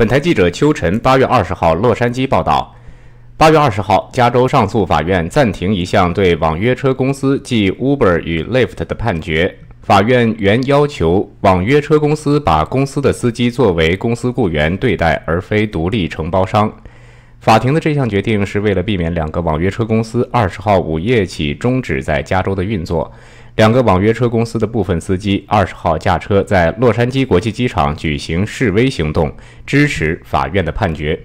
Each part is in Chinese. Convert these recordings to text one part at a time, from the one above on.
本台记者秋晨八月二十号洛杉矶报道，八月二十号，加州上诉法院暂停一项对网约车公司即 Uber 与 Lyft 的判决。法院原要求网约车公司把公司的司机作为公司雇员对待，而非独立承包商。法庭的这项决定是为了避免两个网约车公司二十号午夜起终止在加州的运作。两个网约车公司的部分司机二十号驾车在洛杉矶国际机场举行示威行动，支持法院的判决。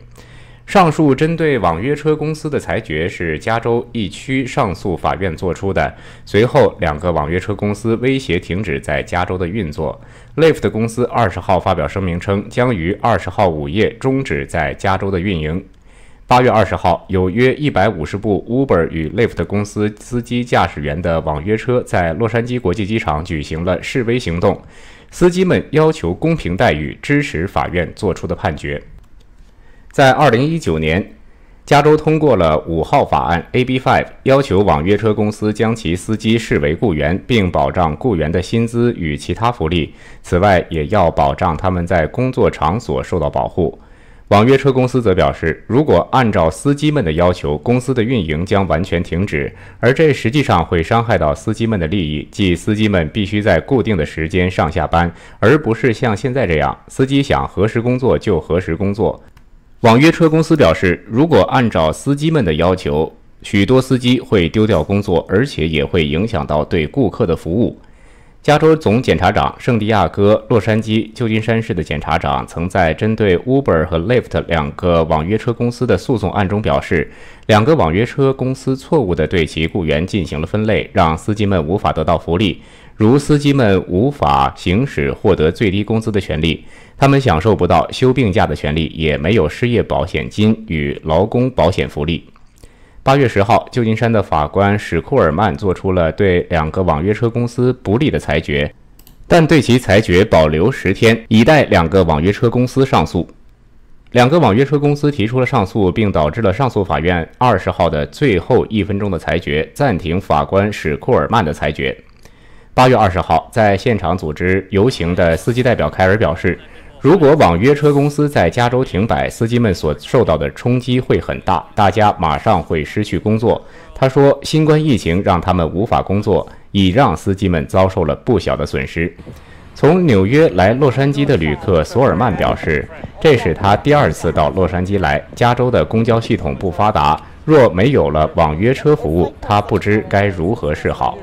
上述针对网约车公司的裁决是加州一区上诉法院作出的。随后，两个网约车公司威胁停止在加州的运作。l i f t 公司二十号发表声明称，将于二十号午夜终止在加州的运营。八月二十号，有约一百五十部 Uber 与 Lyft 公司司机驾驶员的网约车在洛杉矶国际机场举行了示威行动，司机们要求公平待遇，支持法院作出的判决。在二零一九年，加州通过了五号法案 （AB Five），要求网约车公司将其司机视为雇员，并保障雇员的薪资与其他福利，此外也要保障他们在工作场所受到保护。网约车公司则表示，如果按照司机们的要求，公司的运营将完全停止，而这实际上会伤害到司机们的利益，即司机们必须在固定的时间上下班，而不是像现在这样，司机想何时工作就何时工作。网约车公司表示，如果按照司机们的要求，许多司机会丢掉工作，而且也会影响到对顾客的服务。加州总检察长、圣地亚哥、洛杉矶、旧金山市的检察长曾在针对 Uber 和 Lyft 两个网约车公司的诉讼案中表示，两个网约车公司错误地对其雇员进行了分类，让司机们无法得到福利，如司机们无法行使获得最低工资的权利，他们享受不到休病假的权利，也没有失业保险金与劳工保险福利。八月十号，旧金山的法官史库尔曼做出了对两个网约车公司不利的裁决，但对其裁决保留十天，以待两个网约车公司上诉。两个网约车公司提出了上诉，并导致了上诉法院二十号的最后一分钟的裁决暂停法官史库尔曼的裁决。八月二十号，在现场组织游行的司机代表凯尔表示。如果网约车公司在加州停摆，司机们所受到的冲击会很大，大家马上会失去工作。他说，新冠疫情让他们无法工作，已让司机们遭受了不小的损失。从纽约来洛杉矶的旅客索尔曼表示，这是他第二次到洛杉矶来。加州的公交系统不发达，若没有了网约车服务，他不知该如何是好。